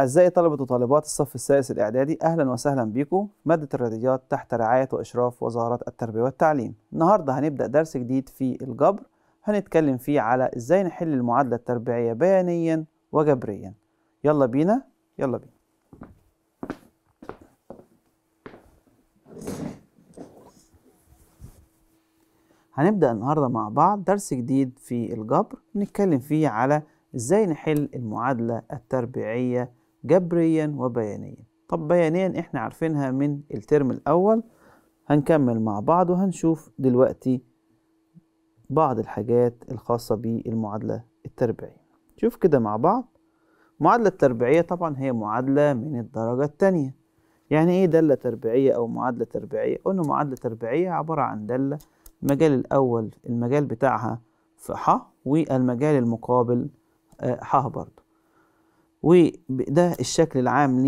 أعزائي طلبة وطالبات الصف السادس الإعدادي أهلا وسهلا بيكم مادة الرياضيات تحت رعاية وإشراف وزارة التربية والتعليم النهاردة هنبدأ درس جديد في الجبر هنتكلم فيه على إزاي نحل المعادلة التربيعية بيانيا وجبريا يلا بينا يلا بينا هنبدأ النهاردة مع بعض درس جديد في الجبر نتكلم فيه على إزاي نحل المعادلة التربيعية جبريا وبيانيا طب بيانيا احنا عارفينها من الترم الاول هنكمل مع بعض وهنشوف دلوقتي بعض الحاجات الخاصة بالمعادلة التربيعية شوف كده مع بعض المعادلة التربيعية طبعا هي معادلة من الدرجة التانية يعني ايه دالة تربيعية او معادلة تربيعية قلنا معادلة تربيعية عبارة عن دالة المجال الاول المجال بتاعها في ح والمجال المقابل آه، ح برضو وده الشكل العام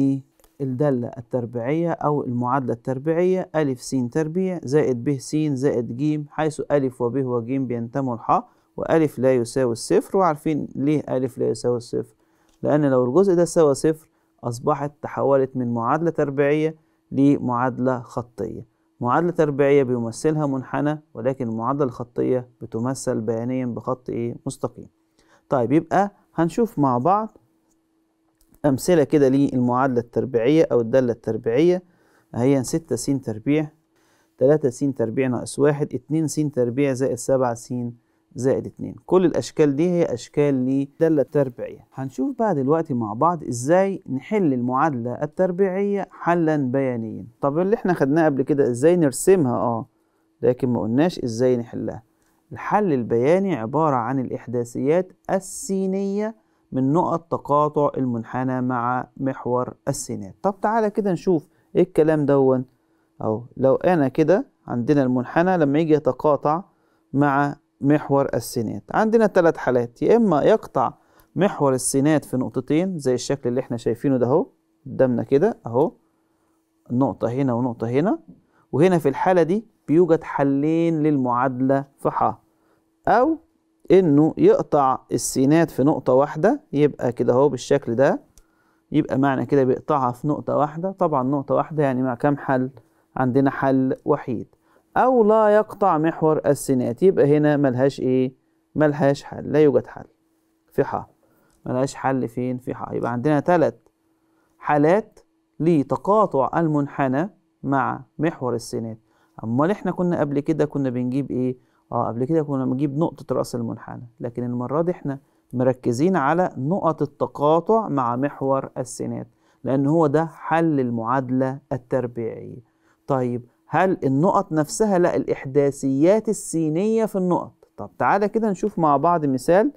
للدالة التربيعية أو المعادلة التربيعية ألف س تربيع زائد ب س زائد ج حيث ألف و وج بينتموا لحا وألف لا يساوي الصفر وعارفين ليه ألف لا يساوي الصفر لأن لو الجزء ده سوى صفر أصبحت تحولت من معادلة تربيعية لمعادلة خطية معادلة تربيعية بيمثلها منحنى ولكن المعادلة الخطية بتمثل بيانيا بخط إيه مستقيم طيب يبقى هنشوف مع بعض أمثلة كده للمعادلة التربيعية أو الدالة التربيعية هي ستة س تربيع تلاتة س تربيع ناقص واحد اتنين س تربيع زائد سبعة س زائد اتنين كل الأشكال دي هي أشكال للدالة التربيعية هنشوف بقى دلوقتي مع بعض إزاي نحل المعادلة التربيعية حلا بيانيا طب اللي احنا خدناه قبل كده إزاي نرسمها اه لكن ما قلناش إزاي نحلها الحل البياني عبارة عن الإحداثيات السينية من نقط تقاطع المنحنى مع محور السينات طب تعالى كده نشوف ايه الكلام دون اهو لو انا كده عندنا المنحنى لما يجي يتقاطع مع محور السينات عندنا ثلاث حالات يا اما يقطع محور السينات في نقطتين زي الشكل اللي احنا شايفينه ده اهو قدامنا كده اهو نقطة هنا ونقطة هنا وهنا في الحالة دي بيوجد حلين للمعادلة في ح أو انه يقطع السينات في نقطة واحدة يبقى كده اهو بالشكل ده يبقى معنى كده بيقطعها في نقطة واحدة طبعا نقطة واحدة يعني مع كام حل عندنا حل وحيد أو لا يقطع محور السينات يبقى هنا ملهاش إيه ملهاش حل لا يوجد حل في ح ملهاش حل فين في ح يبقى عندنا ثلاث حالات لتقاطع المنحنى مع محور السينات أمال إحنا كنا قبل كده كنا بنجيب إيه اه قبل كده كنا بنجيب نقطة رأس المنحنى لكن المرة دي احنا مركزين على نقط التقاطع مع محور السينات لأن هو ده حل المعادلة التربيعية طيب هل النقط نفسها لا الإحداثيات السينية في النقط طب تعالى كده نشوف مع بعض مثال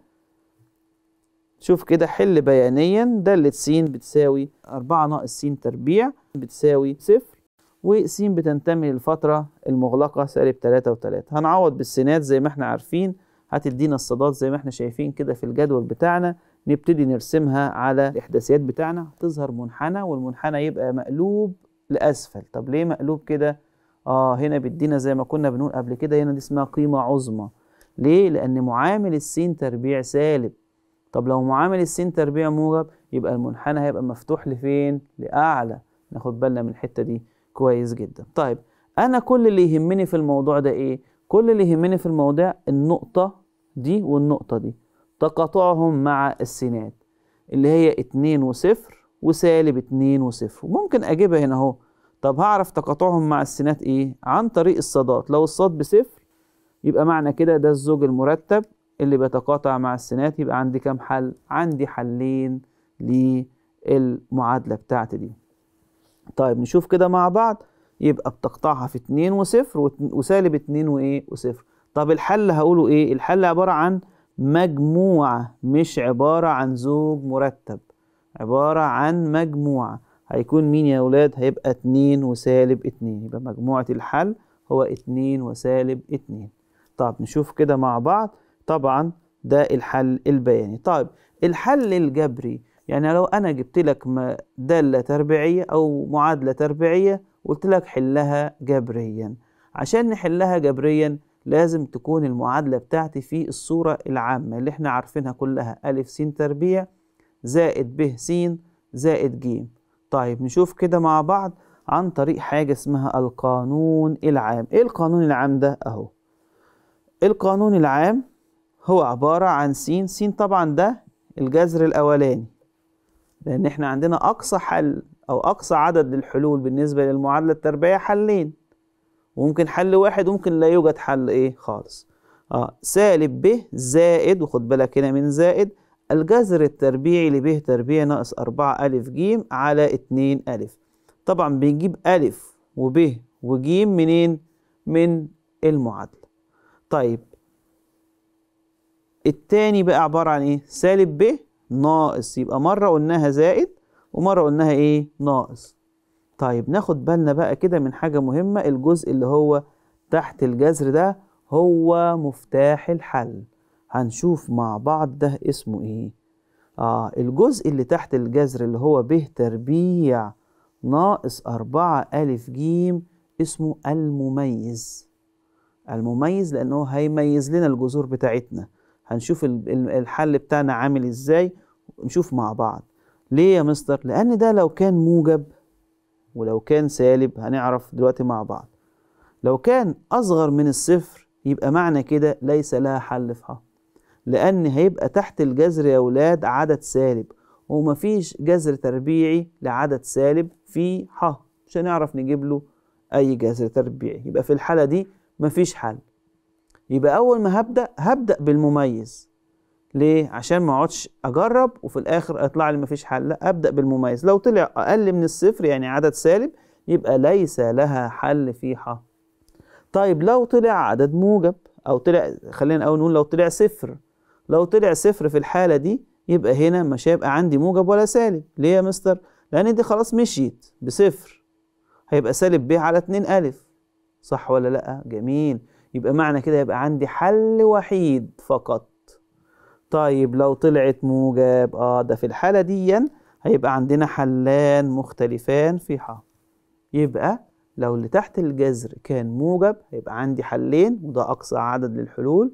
شوف كده حل بيانيا دالة س بتساوي 4 ناقص س تربيع بتساوي صفر وس بتنتمي للفترة المغلقة سالب 3 و3 هنعوض بالسينات زي ما احنا عارفين هتدينا الصادات زي ما احنا شايفين كده في الجدول بتاعنا نبتدي نرسمها على الاحداثيات بتاعنا تظهر منحنى والمنحنى يبقى مقلوب لأسفل طب ليه مقلوب كده؟ اه هنا بيدينا زي ما كنا بنقول قبل كده هنا دي اسمها قيمة عظمى ليه؟ لأن معامل السين تربيع سالب طب لو معامل السين تربيع موجب يبقى المنحنى هيبقى مفتوح لفين؟ لأعلى ناخد بالنا من الحتة دي كويس جدا طيب انا كل اللي يهمني في الموضوع ده ايه كل اللي يهمني في الموضوع النقطه دي والنقطه دي تقاطعهم مع السينات اللي هي 2 وصفر وسالب 2 وصفر ممكن اجيبها هنا اهو طب هعرف تقاطعهم مع السينات ايه عن طريق الصادات لو الصاد بصفر يبقى معنى كده ده الزوج المرتب اللي بيتقاطع مع السينات يبقى عندي كام حل عندي حلين للمعادله بتاعتي دي طيب نشوف كده مع بعض يبقى بتقطعها في 2 وصفر وسالب 2 وايه وصفر طب الحل هقوله ايه الحل عبارة عن مجموعة مش عبارة عن زوج مرتب عبارة عن مجموعة هيكون مين يا أولاد هيبقى 2 وسالب 2 يبقى مجموعة الحل هو 2 وسالب 2 طب نشوف كده مع بعض طبعا ده الحل البياني طيب الحل الجبري يعني لو أنا جبت لك دالة تربيعية أو معادلة تربيعية قلت لك حلها جبريا عشان نحلها جبريا لازم تكون المعادلة بتاعتي في الصورة العامة اللي احنا عارفينها كلها ألف س تربيع زائد ب س زائد ج طيب نشوف كده مع بعض عن طريق حاجة اسمها القانون العام ايه القانون العام ده اهو القانون العام هو عبارة عن س س طبعا ده الجذر الأولاني لأن احنا عندنا أقصى حل أو أقصى عدد للحلول بالنسبة للمعادلة التربيعية حلين وممكن حل واحد وممكن لا يوجد حل إيه خالص آه سالب ب زائد وخد بالك هنا من زائد الجذر التربيعي ب تربيعي ناقص 4 ألف ج على 2 ألف طبعا بنجيب ا وب وج منين؟ من المعادلة طيب التاني بقى عبارة عن إيه؟ سالب ب ناقص يبقى مرة قلناها زائد ومرة قلناها ايه ناقص طيب ناخد بالنا بقى كده من حاجة مهمة الجزء اللي هو تحت الجذر ده هو مفتاح الحل هنشوف مع بعض ده اسمه ايه آه الجزء اللي تحت الجذر اللي هو ب تربيع ناقص أربعة ألف جيم اسمه المميز المميز لأنه هيميز لنا الجذور بتاعتنا هنشوف الحل بتاعنا عامل ازاي نشوف مع بعض ليه يا مستر لان ده لو كان موجب ولو كان سالب هنعرف دلوقتي مع بعض لو كان اصغر من الصفر يبقى معنى كده ليس لها حل في ه لان هيبقى تحت الجذر يا ولاد عدد سالب ومفيش جذر تربيعي لعدد سالب في ح مش هنعرف نجيب له اي جذر تربيعي يبقى في الحاله دي مفيش حل يبقى اول ما هبدا هبدا بالمميز ليه؟ عشان ما اقعدش اجرب وفي الاخر اطلع لي مفيش حل، لا ابدا بالمميز، لو طلع اقل من الصفر يعني عدد سالب يبقى ليس لها حل في ح. طيب لو طلع عدد موجب او طلع خلينا الاول نقول لو طلع صفر، لو طلع صفر في الحاله دي يبقى هنا مش هيبقى عندي موجب ولا سالب، ليه يا مستر؟ لان دي خلاص مشيت بصفر. هيبقى سالب ب على 2 الف. صح ولا لا؟ جميل، يبقى معنى كده يبقى عندي حل وحيد فقط. طيب لو طلعت موجب اه ده في الحالة دي هيبقى عندنا حلان مختلفان في ح يبقى لو اللي تحت الجذر كان موجب هيبقى عندي حلين وده أقصى عدد للحلول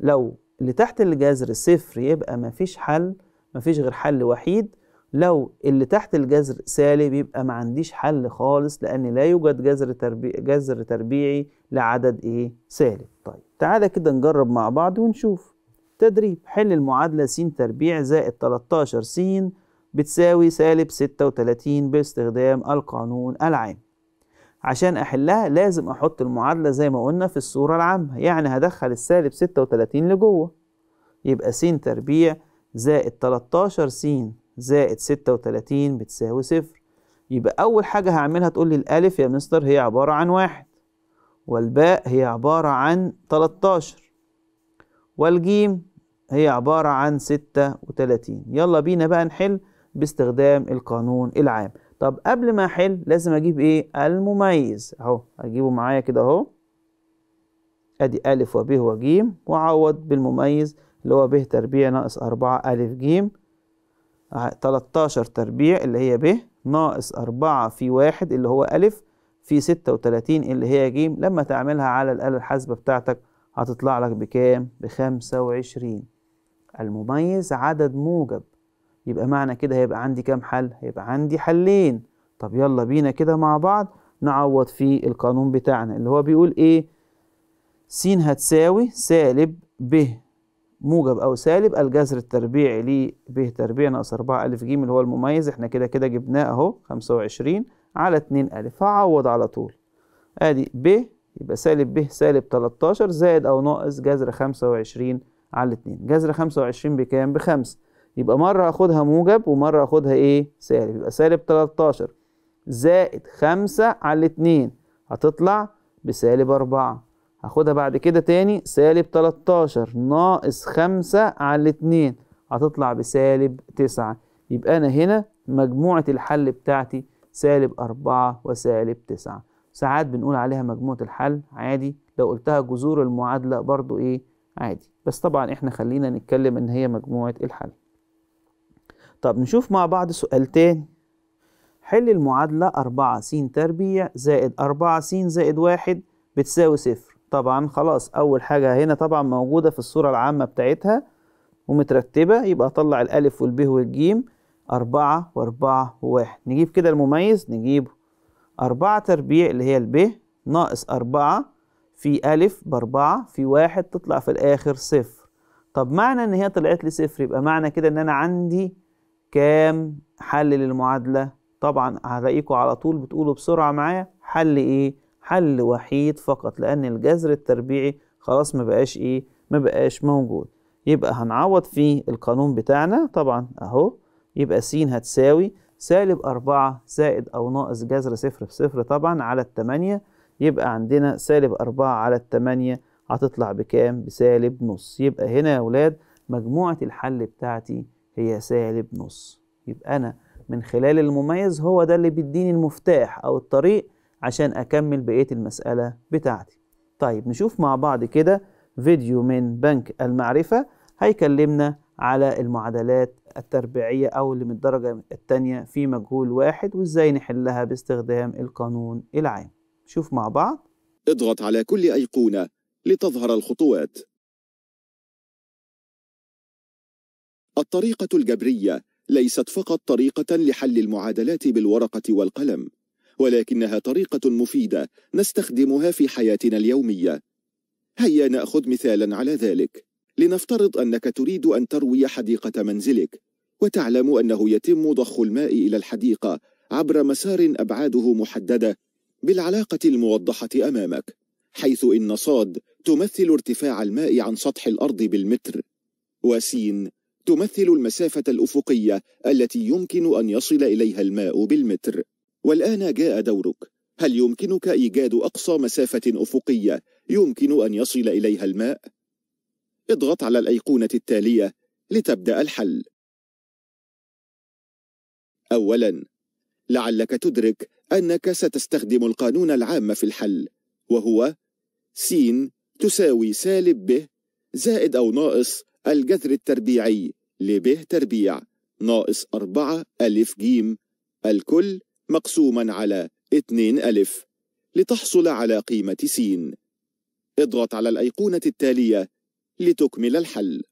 لو اللي تحت الجذر صفر يبقى مفيش حل مفيش غير حل وحيد لو اللي تحت الجذر سالب يبقى ما عنديش حل خالص لأن لا يوجد جذر تربيع جذر تربيعي لعدد إيه سالب طيب تعالى كده نجرب مع بعض ونشوف تدريب حل المعادلة س تربيع زائد 13 س بتساوي سالب 36 باستخدام القانون العام عشان أحلها لازم أحط المعادلة زي ما قلنا في الصورة العامة يعني هدخل السالب 36 لجوه يبقى س تربيع زائد 13 س زائد 36 بتساوي صفر يبقى أول حاجة هعملها تقول لي الألف يا مستر هي عبارة عن واحد والباء هي عبارة عن 13 والجيم هي عبارة عن 36 يلا بينا بقى نحل باستخدام القانون العام طب قبل ما احل لازم اجيب ايه المميز اهو اجيبه معايا كده اهو ادي ا وب وج واعوض بالمميز اللي هو ب تربيع ناقص 4 ا ج 13 آه، تربيع اللي هي ب ناقص 4 في واحد اللي هو ا في 36 اللي هي ج لما تعملها على الآلة الحاسبة بتاعتك هتطلع لك بكام؟ ب 25 المميز عدد موجب يبقى معنى كده هيبقى عندي كام حل هيبقى عندي حلين طب يلا بينا كده مع بعض نعوض في القانون بتاعنا اللي هو بيقول ايه س هتساوي سالب ب موجب او سالب الجذر التربيعي ل ب تربيع ناقص 4 الف ج اللي هو المميز احنا كده كده جبناه اهو 25 على 2 الف هعوض على طول ادي ب يبقى سالب ب سالب 13 زائد او ناقص جذر 25 على 2 جذر 25 بكام بخمسة يبقى مرة اخدها موجب ومرة اخدها ايه سالب يبقى سالب 13 زائد 5 على 2 هتطلع بسالب 4 هاخدها بعد كده تاني سالب 13 ناقص 5 على 2 هتطلع بسالب 9 يبقى أنا هنا مجموعة الحل بتاعتي سالب 4 وسالب 9 ساعات بنقول عليها مجموعة الحل عادي لو قلتها جذور المعادلة برضو إيه عادي بس طبعا احنا خلينا نتكلم ان هي مجموعة الحل طب نشوف مع بعض سؤال تاني حل المعادلة 4 س تربيع زائد 4 س زائد واحد بتساوي صفر طبعا خلاص أول حاجة هنا طبعا موجودة في الصورة العامة بتاعتها ومترتبة يبقى أطلع الألف والب والجيم أربعة وأربعة وواحد نجيب كده المميز نجيبه أربعة تربيع اللي هي الب ناقص أربعة في ألف بأربعة في واحد تطلع في الآخر صفر طب معنى إن هي طلعت لي صفر يبقى معنى كده إن أنا عندي كام حل للمعادلة طبعا هلاقيكوا على طول بتقولوا بسرعة معايا حل إيه حل وحيد فقط لأن الجذر التربيعي خلاص مبقاش إيه مبقاش موجود يبقى هنعوض فيه القانون بتاعنا طبعا أهو يبقى س هتساوي سالب أربعة زائد أو ناقص جذر صفر في صفر طبعا على التمانية يبقى عندنا سالب أربعة على التمانية هتطلع بكام؟ بسالب نص يبقى هنا يا ولاد مجموعة الحل بتاعتي هي سالب نص يبقى أنا من خلال المميز هو ده اللي بيديني المفتاح أو الطريق عشان أكمل بقية المسألة بتاعتي طيب نشوف مع بعض كده فيديو من بنك المعرفة هيكلمنا على المعادلات التربيعية أو اللي من الدرجة التانية في مجهول واحد وإزاي نحلها باستخدام القانون العام شوف مع بعض اضغط على كل أيقونة لتظهر الخطوات الطريقة الجبرية ليست فقط طريقة لحل المعادلات بالورقة والقلم ولكنها طريقة مفيدة نستخدمها في حياتنا اليومية هيا نأخذ مثالا على ذلك لنفترض أنك تريد أن تروي حديقة منزلك وتعلم أنه يتم ضخ الماء إلى الحديقة عبر مسار أبعاده محددة بالعلاقة الموضحة أمامك حيث إن صاد تمثل ارتفاع الماء عن سطح الأرض بالمتر وسين تمثل المسافة الأفقية التي يمكن أن يصل إليها الماء بالمتر والآن جاء دورك هل يمكنك إيجاد أقصى مسافة أفقية يمكن أن يصل إليها الماء؟ اضغط على الأيقونة التالية لتبدأ الحل أولاً لعلك تدرك أنك ستستخدم القانون العام في الحل وهو س تساوي سالب ب زائد أو ناقص الجذر التربيعي لب تربيع ناقص أربعة ألف ج الكل مقسوما على اتنين ألف لتحصل على قيمة س اضغط على الأيقونة التالية لتكمل الحل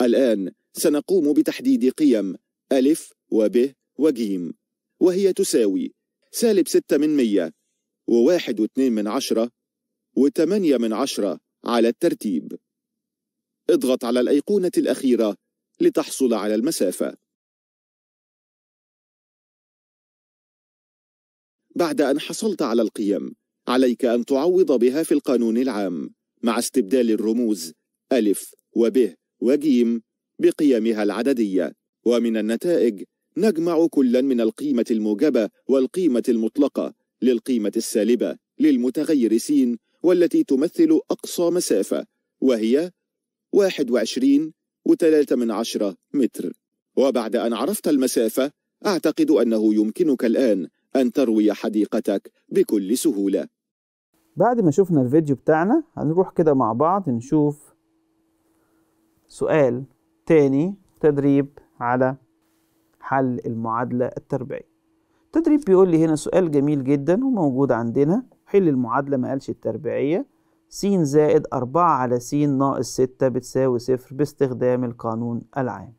الآن سنقوم بتحديد قيم ألف وب وجيم وهي تساوي سالب ستة من مية وواحد واثنين من عشرة وثمانية من عشرة على الترتيب اضغط على الأيقونة الأخيرة لتحصل على المسافة بعد أن حصلت على القيم عليك أن تعوض بها في القانون العام مع استبدال الرموز ألف وبه وجيم بقيمها العددية ومن النتائج نجمع كلا من القيمة الموجبة والقيمة المطلقة للقيمة السالبة للمتغير س والتي تمثل أقصى مسافة وهي 21 و3 من عشرة متر وبعد أن عرفت المسافة أعتقد أنه يمكنك الآن أن تروي حديقتك بكل سهولة بعد ما شفنا الفيديو بتاعنا هنروح كده مع بعض نشوف سؤال تاني تدريب على حل المعادلة التربيعية التدريب بيقول لي هنا سؤال جميل جدا وموجود عندنا حل المعادلة ما قالش التربيعية س زائد أربعة على س ناقص ستة بتساوي صفر باستخدام القانون العام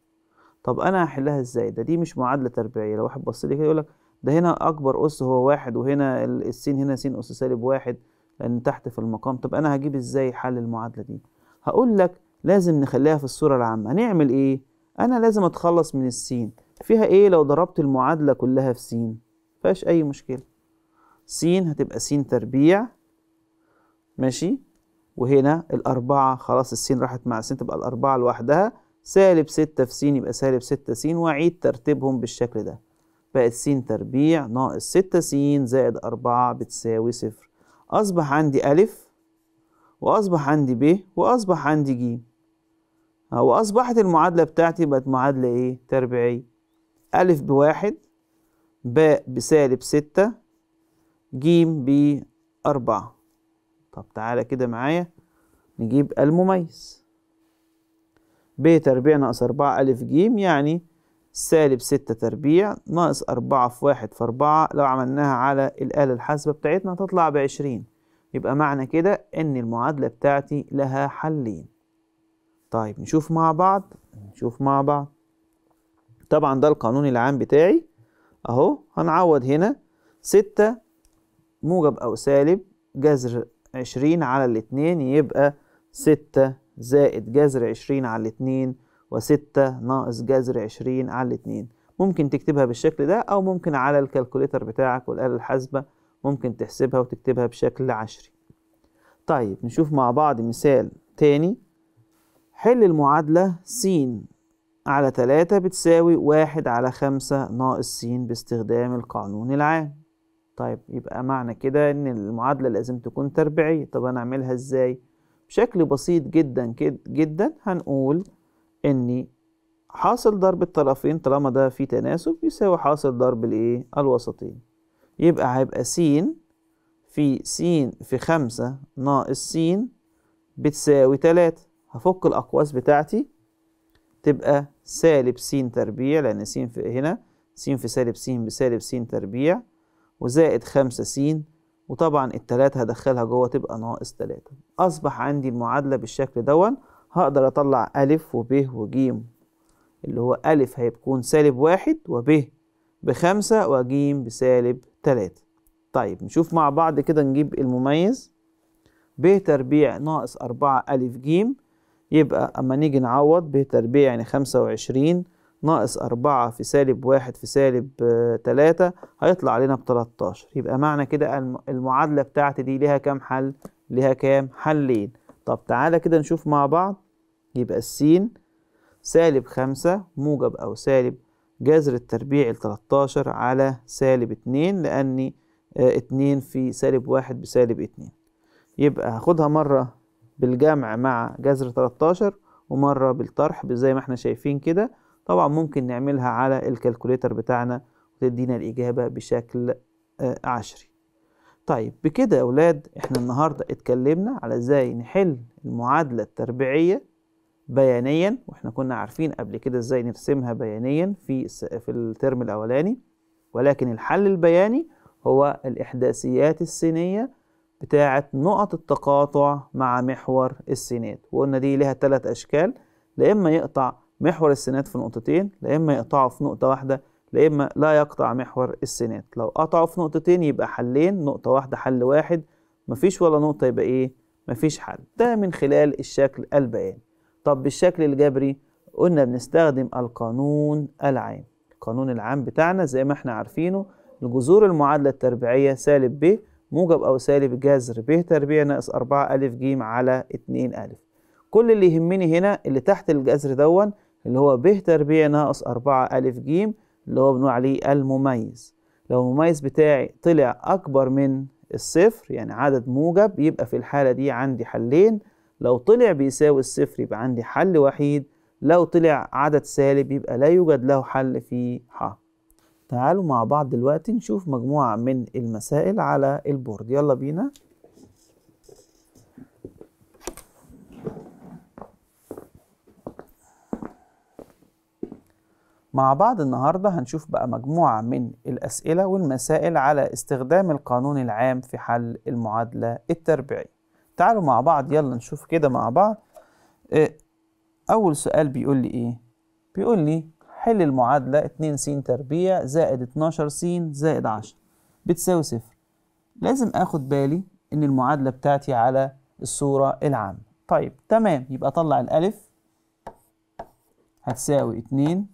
طب أنا هحلها إزاي ده دي مش معادلة تربيعية لو واحد بص لي كده يقول لك ده هنا أكبر أس هو واحد وهنا السين هنا س أس سالب واحد لأن تحت في المقام طب أنا هجيب إزاي حل المعادلة دي هقول لك لازم نخليها في الصورة العامة هنعمل إيه؟ أنا لازم أتخلص من السين فيها ايه لو ضربت المعادلة كلها في س فاش أي مشكلة س هتبقى س تربيع ماشي وهنا الأربعة خلاص السين راحت مع السين تبقى الأربعة لوحدها سالب ستة في س يبقى سالب ستة س وأعيد ترتيبهم بالشكل ده بقت س تربيع ناقص ستة س زائد أربعة بتساوي صفر أصبح عندي ألف وأصبح عندي ب وأصبح عندي ج وأصبحت المعادلة بتاعتي بقت معادلة إيه؟ تربيعية أ بواحد ب بسالب ستة ج بأربعة طب تعالى كده معايا نجيب المميز ب تربيع ناقص أربعة أ ج يعني سالب ستة تربيع ناقص أربعة في واحد في أربعة لو عملناها على الآلة الحاسبة بتاعتنا هتطلع بعشرين يبقى معنى كده إن المعادلة بتاعتي لها حلين طيب نشوف مع بعض نشوف مع بعض طبعا ده القانون العام بتاعي اهو هنعوض هنا ستة موجب أو سالب جذر عشرين على الاتنين يبقى ستة زائد جذر عشرين على الاتنين وستة ناقص جذر عشرين على الاتنين ممكن تكتبها بالشكل ده أو ممكن على الكالكوليتر بتاعك والآلة الحاسبة ممكن تحسبها وتكتبها بشكل عشري طيب نشوف مع بعض مثال تاني حل المعادلة س على تلاتة بتساوي واحد على خمسة ناقص س باستخدام القانون العام طيب يبقى معنى كده إن المعادلة لازم تكون تربيعية طب هنعملها إزاي؟ بشكل بسيط جدا جدا هنقول إني حاصل ضرب الطرفين طالما ده في تناسب يساوي حاصل ضرب الإيه؟ الوسطين يبقى هيبقى س في س في خمسة ناقص س بتساوي تلاتة هفك الأقواس بتاعتي تبقى سالب س تربيع لأن س في هنا س في سالب س بسالب س تربيع وزائد خمسة س وطبعا التلاتة هدخلها جوه تبقى ناقص تلاتة أصبح عندي المعادلة بالشكل دون هقدر أطلع ب وب وج اللي هو أ هيكون سالب واحد ب بخمسة ج بسالب تلاتة طيب نشوف مع بعض كده نجيب المميز ب تربيع ناقص أربعة أ ج يبقى أما نيجي نعوض بتربيع يعني خمسة وعشرين ناقص أربعة في سالب واحد في سالب آه، تلاتة هيطلع علينا بتلاتاشر يبقى معنى كده المعادلة بتاعتي دي ليها كام حل؟ ليها كام حلين طب تعالى كده نشوف مع بعض يبقى السين سالب خمسة موجب أو سالب جذر التربيع التلاتاشر على سالب اتنين لأني آه، اتنين في سالب واحد بسالب اتنين يبقى هاخدها مرة بالجمع مع جذر 13 ومرة بالطرح زي ما احنا شايفين كده طبعا ممكن نعملها على الكالكوليتر بتاعنا وتدينا الإجابة بشكل آه، عشري طيب بكده يا أولاد احنا النهاردة اتكلمنا على ازاي نحل المعادلة التربيعية بيانيا واحنا كنا عارفين قبل كده ازاي نرسمها بيانيا في في الترم الأولاني ولكن الحل البياني هو الإحداثيات السينية بتاعة نقط التقاطع مع محور السينات وقلنا دي ليها ثلاث أشكال لا إما يقطع محور السينات في نقطتين لا إما يقطعه في نقطة واحدة لا إما لا يقطع محور السينات لو قطعه في نقطتين يبقى حلين نقطة واحدة حل واحد مفيش ولا نقطة يبقى إيه مفيش حل ده من خلال الشكل البياني طب بالشكل الجبري قلنا بنستخدم القانون العام القانون العام بتاعنا زي ما احنا عارفينه الجذور المعادلة التربيعية سالب ب موجب أو سالب جذر ب تربيع ناقص 4 ألف ج على 2 ألف كل اللي يهمني هنا اللي تحت الجذر دون اللي هو ب تربيع ناقص 4 ألف ج اللي هو بنقول عليه المميز لو المميز بتاعي طلع أكبر من الصفر يعني عدد موجب يبقى في الحالة دي عندي حلين لو طلع بيساوي الصفر يبقى عندي حل وحيد لو طلع عدد سالب يبقى لا يوجد له حل في ح تعالوا مع بعض دلوقتي نشوف مجموعة من المسائل على البورد يلا بينا مع بعض النهاردة هنشوف بقى مجموعة من الأسئلة والمسائل على استخدام القانون العام في حل المعادلة التربيعية تعالوا مع بعض يلا نشوف كده مع بعض إيه، أول سؤال بيقول لي إيه؟ بيقول لي حل المعادلة 2 س تربيع زائد 12 س زائد 10 بتساوي صفر لازم اخد بالي ان المعادلة بتاعتي على الصورة العامة طيب تمام يبقى اطلع الالف هتساوي 2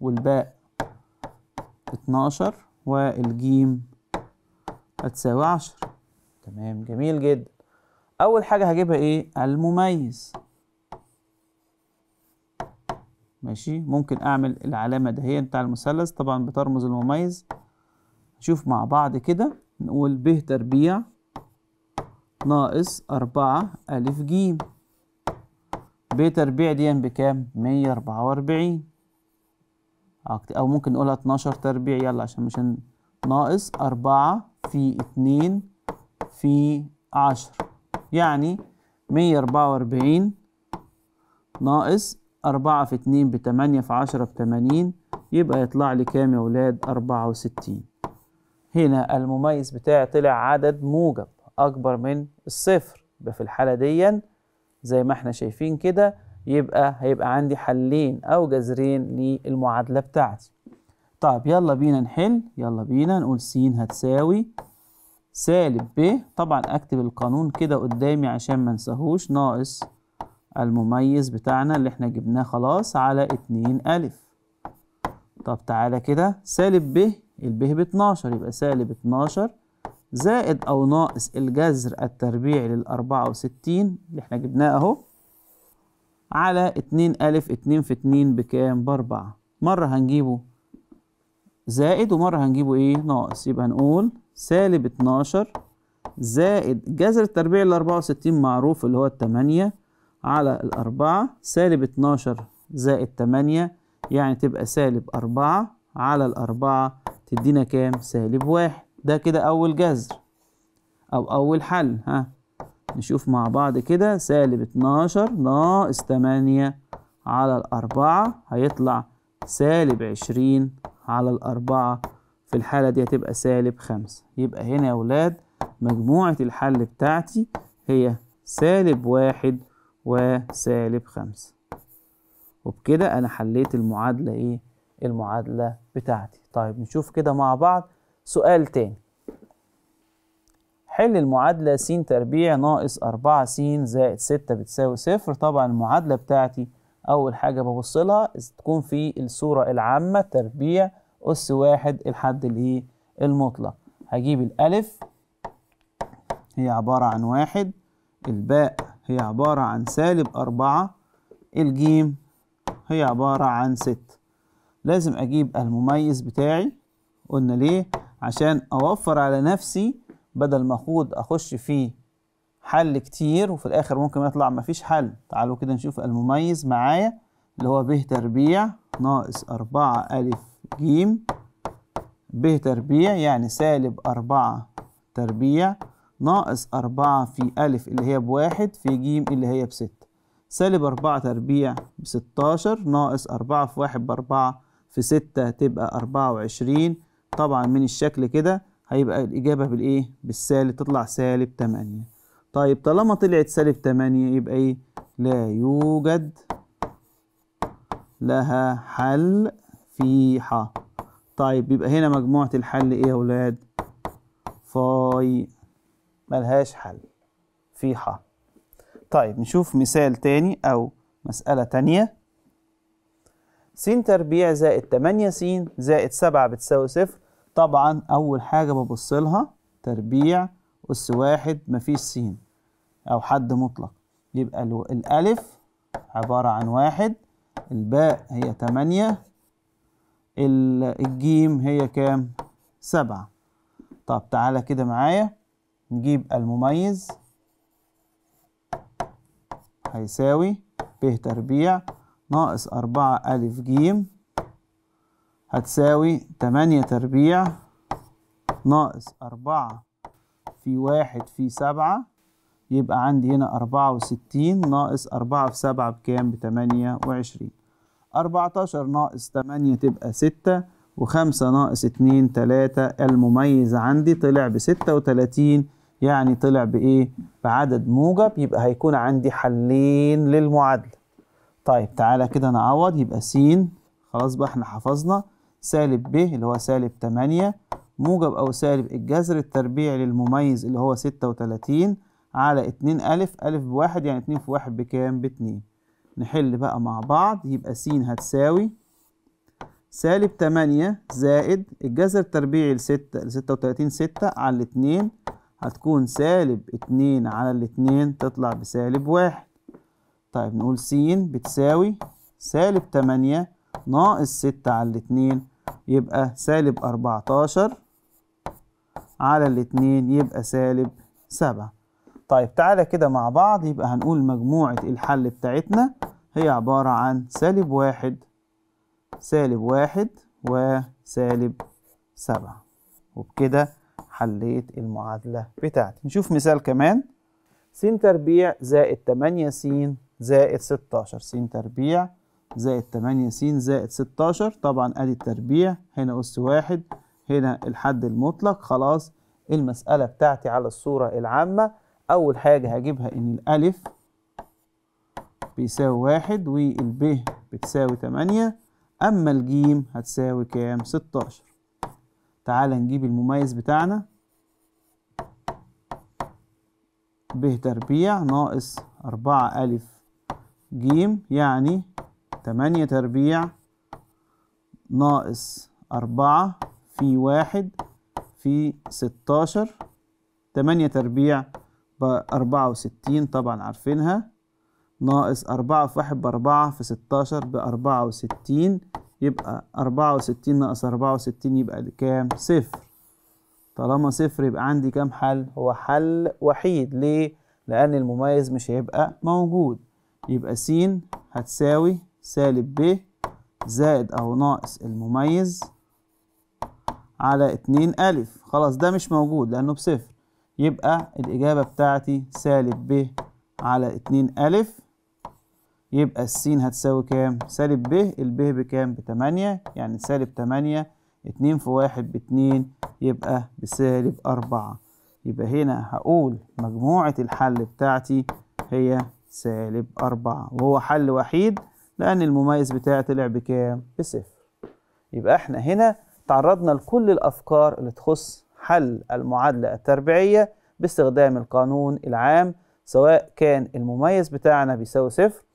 والباء 12 والجيم هتساوي 10 تمام جميل جدا اول حاجة هجيبها ايه المميز ماشي ممكن اعمل العلامه هي بتاع المثلث طبعا بترمز المميز نشوف مع بعض كده نقول ب تربيع ناقص أربعة ألف ج ب تربيع دي يعني بكام؟ مية أربعة وأربعين أو ممكن نقولها اتناشر تربيع يلا عشان مش هن... ناقص أربعة في اتنين في عشر يعني مية أربعة وأربعين ناقص أربعة في اتنين بتمانية في عشرة بتمانين يبقى يطلع لي كام يا ولاد أربعة وستين هنا المميز بتاعي طلع عدد موجب أكبر من الصفر يبقى في الحالة دي زي ما احنا شايفين كده يبقى هيبقى عندي حلين أو جذرين للمعادلة بتاعتي طيب يلا بينا نحل يلا بينا نقول س هتساوي سالب ب طبعا اكتب القانون كده قدامي عشان ما انساهوش ناقص المميز بتاعنا اللي احنا جبناه خلاص على اتنين ألف طب تعالى كده سالب ب الب ب 12 يبقى سالب 12 زائد أو ناقص الجذر التربيعي لل 64 اللي احنا جبناه أهو على 2 ألف 2 في 2 بكام؟ بأربعة مرة هنجيبه زائد ومرة هنجيبه إيه؟ ناقص يبقى هنقول سالب 12 زائد جذر التربيعي لل 64 معروف اللي هو التمانية على الأربعة سالب اتناشر زائد تمانية يعني تبقى سالب أربعة على الأربعة تدينا كام سالب واحد ده كده أول جذر أو أول حل ها نشوف مع بعض كده سالب اتناشر ناقص تمانية على الأربعة هيطلع سالب عشرين على الأربعة في الحالة دي هتبقى سالب خمسة يبقى هنا يا ولاد مجموعة الحل بتاعتي هي سالب واحد وسالب خمسة وبكده أنا حليت المعادلة إيه؟ المعادلة بتاعتي طيب نشوف كده مع بعض سؤال تاني حل المعادلة س تربيع ناقص أربعة س زائد ستة بتساوي صفر طبعا المعادلة بتاعتي أول حاجة ببص لها تكون في الصورة العامة تربيع أس واحد الحد الإيه المطلق هجيب الألف هي عبارة عن واحد الباء هي عبارة عن سالب أربعة الجيم هي عبارة عن ستة لازم أجيب المميز بتاعي قلنا ليه عشان أوفر على نفسي بدل ما أخوض أخش فيه حل كتير وفي الآخر ممكن يطلع مفيش حل تعالوا كده نشوف المميز معايا اللي هو ب تربيع ناقص أربعة ألف جيم ب تربيع يعني سالب أربعة تربيع ناقص أربعة في أ اللي هي بواحد في ج اللي هي بستة سالب أربعة تربيع بستاشر ناقص أربعة في واحد بأربعة في ستة تبقى أربعة وعشرين طبعا من الشكل كده هيبقى الإجابة بالإيه؟ بالسالب تطلع سالب تمانية طيب طالما طلعت سالب تمانية يبقى إيه؟ لا يوجد لها حل في ح طيب يبقى هنا مجموعة الحل إيه يا ولاد؟ فاي ملهاش حل في ح طيب نشوف مثال تاني أو مسألة تانية س تربيع زائد 8 س زائد 7 بتساوي صفر طبعا أول حاجة ببص لها تربيع أس واحد مفيش س أو حد مطلق يبقى الألف عبارة عن واحد الباء هي 8 الجيم هي كام؟ سبعة طب تعالى كده معايا نجيب المميز هيساوي ب تربيع ناقص أربعة ألف جيم هتساوي تمانية تربيع ناقص أربعة في واحد في سبعة يبقى عندي هنا أربعة وستين ناقص أربعة في سبعة بكام بتمانية وعشرين أربعتاشر ناقص تمانية تبقى ستة وخمسة ناقص اتنين تلاتة المميز عندي طلع بستة وتلاتين يعني طلع بايه بعدد موجب يبقى هيكون عندي حلين للمعادله طيب تعالى كده نعوض يبقى س خلاص بقى احنا حفظنا سالب ب اللي هو سالب 8 موجب او سالب الجذر التربيعي للمميز اللي هو 36 على 2 ألف ألف بواحد يعني 2 في واحد بكام باتنين نحل بقى مع بعض يبقى س هتساوي سالب 8 زائد الجذر التربيعي لستة لستة وتلاتين ستة على اتنين هتكون سالب اتنين على الاتنين تطلع بسالب واحد طيب نقول س بتساوي سالب تمانية ناقص ستة على الاتنين يبقى سالب أربعتاشر على الاتنين يبقى سالب سبعة طيب تعالى كده مع بعض يبقى هنقول مجموعة الحل بتاعتنا هي عبارة عن سالب واحد سالب واحد وسالب سبعة وبكده حليت المعادلة بتاعتي نشوف مثال كمان س تربيع زائد 8 س زائد 16 س تربيع زائد 8 س زائد 16 طبعا ادي التربيع هنا اس واحد هنا الحد المطلق خلاص المسألة بتاعتي على الصورة العامة أول حاجة هجيبها إن الألف بيساوي واحد والب بتساوي 8 أما الجيم هتساوي كام؟ 16 تعال نجيب المميز بتاعنا ب تربيع ناقص أربعة ألف جيم يعني تمانية تربيع ناقص أربعة في واحد في ستاشر تمانية تربيع بأربعة وستين طبعا عارفينها ناقص أربعة في واحد بأربعة في ستاشر بأربعة وستين يبقى 64 ناقص 64 يبقى كام؟ صفر طالما صفر يبقى عندي كام حل؟ هو حل وحيد ليه؟ لأن المميز مش هيبقى موجود يبقى س هتساوي سالب ب زائد أو ناقص المميز على 2 أ، خلاص ده مش موجود لأنه بصفر يبقى الإجابة بتاعتي سالب ب على 2 أ. يبقى السين هتساوي كام؟ سالب ب الب بكام؟ بتمانية يعني سالب تمانية اتنين في واحد باتنين يبقى بسالب أربعة يبقى هنا هقول مجموعة الحل بتاعتي هي سالب أربعة وهو حل وحيد لأن المميز بتاعي طلع بكام؟ بصفر يبقى احنا هنا تعرضنا لكل الأفكار اللي تخص حل المعادلة التربيعية باستخدام القانون العام سواء كان المميز بتاعنا بيساوي صفر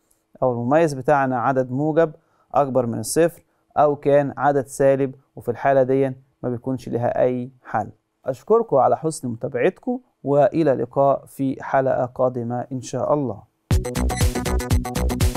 أو المميز بتاعنا عدد موجب أكبر من الصفر أو كان عدد سالب وفي الحالة دي ما بيكونش لها أي حل أشكركم على حسن متابعتكم وإلى اللقاء في حلقة قادمة إن شاء الله